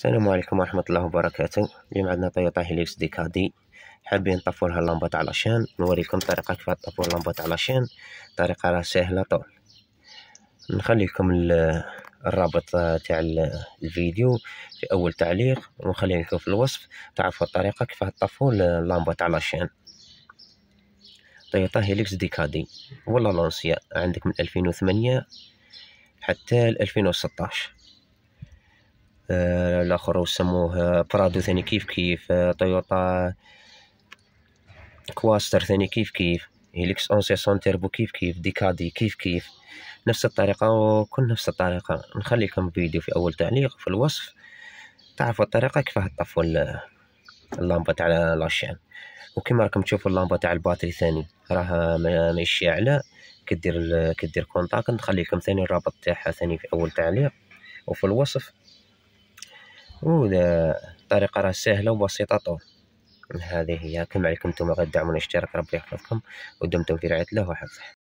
السلام عليكم ورحمة الله وبركاته اليوم عندنا طيوطا هيليوس دي كادي حابين نطفو لها اللمبة تاع لاشين نوريكم طريقة كيف تطفو اللمبة تاع لاشين طريقة راه سهلة طول نخلي لكم الرابط تاع الفيديو في أول تعليق ونخلي لكم في الوصف تعرفوا الطريقة كيف تطفو اللمبة تاع لاشين طيوطا هيليوس دي كادي ولا لونسيا عندك من 2008 حتى 2016 آه، الاخر وسموه آه، برادو ثاني كيف كيف تويوتا آه، كواستر ثاني كيف كيف هيليكس اونسي سيسون تيربو كيف كيف ديكادي كيف كيف نفس الطريقه وكل نفس الطريقه نخلي لكم فيديو في اول تعليق في الوصف تعرفوا الطريقه كيف تطفوا اللمبه تاع لاشين وكما راكم تشوفوا اللمبه تاع الباتري ثاني راها ماشي اعلى كدير كدير كونتاكت نخلي لكم ثاني الرابط تاعها ثاني في اول تعليق وفي الوصف الطريقه راه سهله وبسيطه طول هذه هي كما عليكم نتوما غدعمونا الاشتراك ربي يحفظكم ودمتم في رعايه الله وحفظه